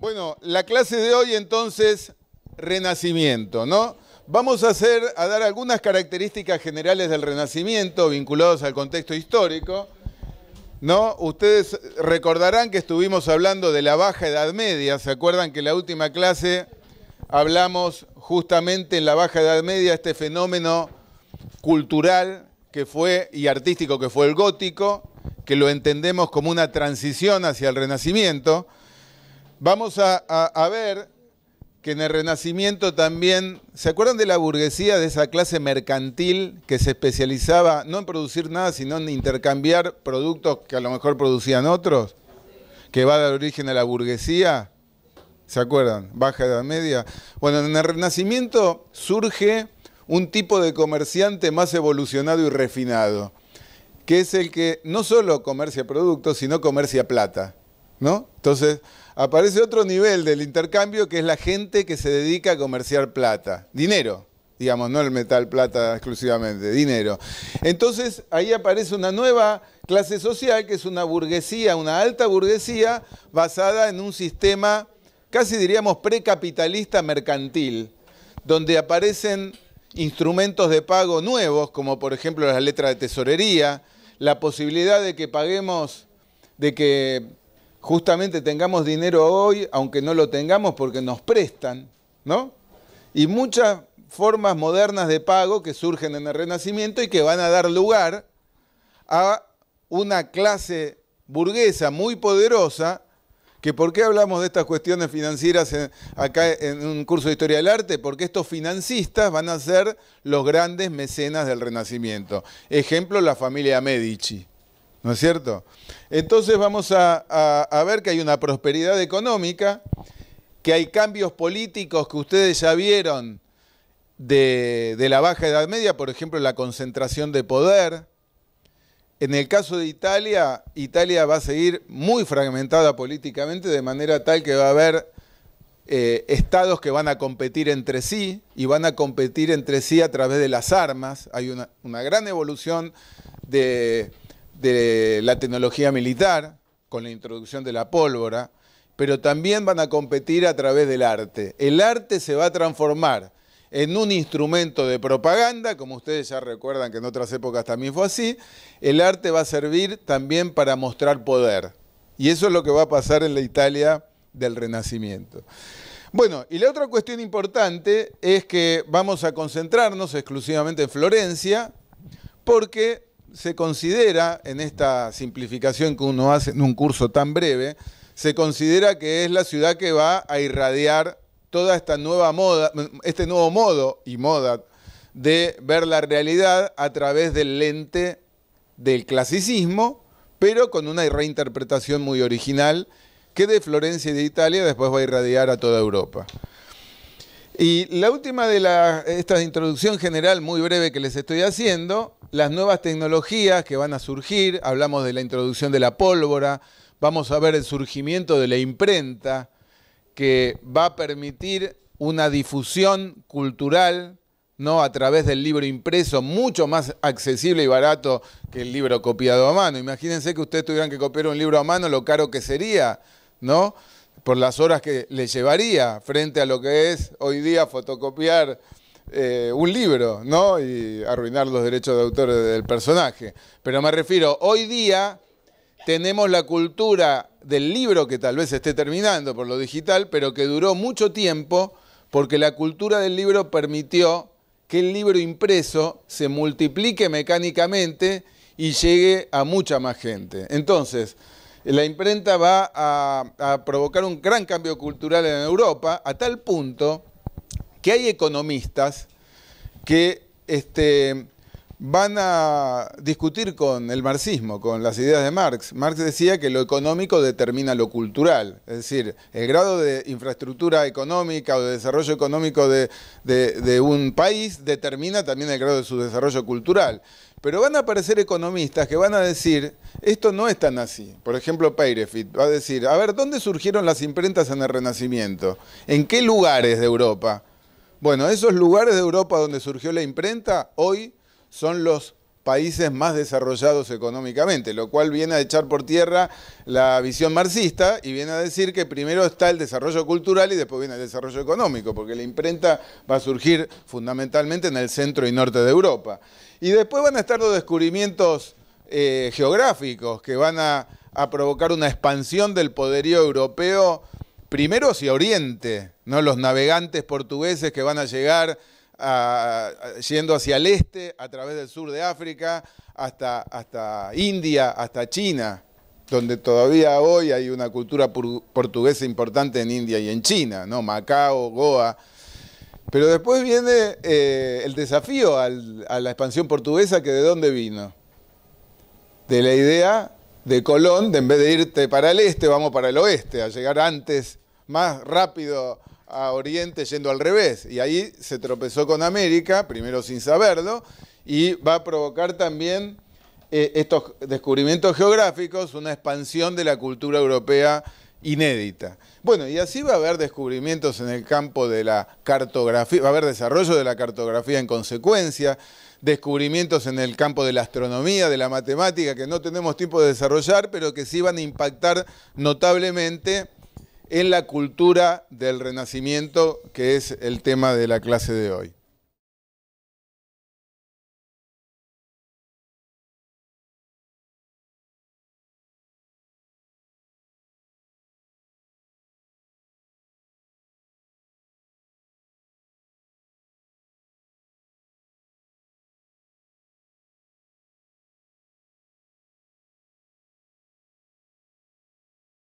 Bueno, la clase de hoy entonces, renacimiento, ¿no? Vamos a, hacer, a dar algunas características generales del renacimiento vinculados al contexto histórico. ¿No? Ustedes recordarán que estuvimos hablando de la Baja Edad Media, ¿se acuerdan que en la última clase hablamos justamente en la Baja Edad Media este fenómeno cultural que fue y artístico que fue el gótico, que lo entendemos como una transición hacia el Renacimiento, Vamos a, ver que en el Renacimiento también, ¿se acuerdan de la burguesía, de esa clase mercantil que se especializaba no en producir nada, sino en intercambiar productos que a lo mejor producían otros? Que va a dar origen a la burguesía. ¿Se acuerdan? Baja Edad Media. Bueno, en el Renacimiento surge un tipo de comerciante más evolucionado y refinado, que es el que no solo comercia productos, sino comercia plata. ¿No? Entonces, aparece otro nivel del intercambio que es la gente que se dedica a comerciar plata, dinero, digamos, no el metal plata exclusivamente, dinero. Entonces ahí aparece una nueva clase social que es una burguesía, una alta burguesía basada en un sistema casi diríamos precapitalista mercantil, donde aparecen instrumentos de pago nuevos, como por ejemplo la letra de tesorería, la posibilidad de que paguemos, de que justamente tengamos dinero hoy, aunque no lo tengamos porque nos prestan, ¿no? Y muchas formas modernas de pago que surgen en el Renacimiento y que van a dar lugar a una clase burguesa muy poderosa, que por qué hablamos de estas cuestiones financieras acá en un curso de historia del arte, porque estos financistas van a ser los grandes mecenas del Renacimiento. Ejemplo, la familia Medici. ¿No es cierto? Entonces vamos a, ver que hay una prosperidad económica, que hay cambios políticos que ustedes ya vieron de, la baja edad media, por ejemplo, la concentración de poder. En el caso de Italia, Italia va a seguir muy fragmentada políticamente de manera tal que va a haber eh, estados que van a competir entre sí y van a competir entre sí a través de las armas. Hay una gran evolución de de la tecnología militar, con la introducción de la pólvora, pero también van a competir a través del arte. El arte se va a transformar en un instrumento de propaganda, como ustedes ya recuerdan que en otras épocas también fue así, el arte va a servir también para mostrar poder. Y eso es lo que va a pasar en la Italia del Renacimiento. Bueno, y la otra cuestión importante es que vamos a concentrarnos exclusivamente en Florencia, porque se considera, en esta simplificación que uno hace en un curso tan breve, se considera que es la ciudad que va a irradiar toda esta nueva moda, este nuevo modo y moda de ver la realidad a través del lente del clasicismo, pero con una reinterpretación muy original que de Florencia y de Italia después va a irradiar a toda Europa. Y la última de esta introducción general muy breve que les estoy haciendo las nuevas tecnologías que van a surgir, hablamos de la introducción de la pólvora, vamos a ver el surgimiento de la imprenta, que va a permitir una difusión cultural ¿no? a través del libro impreso, mucho más accesible y barato que el libro copiado a mano. Imagínense que ustedes tuvieran que copiar un libro a mano, lo caro que sería, ¿no? Por las horas que le llevaría frente a lo que es hoy día fotocopiar eh, un libro, ¿no? Y arruinar los derechos de autor del personaje. Pero me refiero, hoy día tenemos la cultura del libro que tal vez esté terminando por lo digital, pero que duró mucho tiempo porque la cultura del libro permitió que el libro impreso se multiplique mecánicamente y llegue a mucha más gente. Entonces, la imprenta va a provocar un gran cambio cultural en Europa a tal punto que hay economistas que este, van a discutir con el marxismo, con las ideas de Marx. Marx decía que lo económico determina lo cultural, es decir, el grado de infraestructura económica o de desarrollo económico de, un país determina también el grado de su desarrollo cultural. Pero van a aparecer economistas que van a decir, esto no es tan así. Por ejemplo, Peirefit va a decir, a ver, ¿dónde surgieron las imprentas en el Renacimiento? ¿En qué lugares de Europa? Bueno, esos lugares de Europa donde surgió la imprenta hoy son los países más desarrollados económicamente, lo cual viene a echar por tierra la visión marxista y viene a decir que primero está el desarrollo cultural y después viene el desarrollo económico, porque la imprenta va a surgir fundamentalmente en el centro y norte de Europa. Y después van a estar los descubrimientos eh, geográficos que van a provocar una expansión del poderío europeo primero hacia Oriente, ¿no? los navegantes portugueses que van a llegar yendo hacia el este, a través del sur de África, hasta, hasta India, hasta China, donde todavía hoy hay una cultura portuguesa importante en India y en China, ¿no? Macao, Goa. Pero después viene eh, el desafío a la expansión portuguesa, que de dónde vino. De la idea de Colón, de en vez de irte para el este, vamos para el oeste, a llegar antes, más rápido a Oriente yendo al revés. Y ahí se tropezó con América, primero sin saberlo, y va a provocar también eh, estos descubrimientos geográficos, una expansión de la cultura europea inédita. Bueno, y así va a haber descubrimientos en el campo de la cartografía, va a haber desarrollo de la cartografía en consecuencia, descubrimientos en el campo de la astronomía, de la matemática, que no tenemos tiempo de desarrollar, pero que sí van a impactar notablemente en la cultura del renacimiento, que es el tema de la clase de hoy.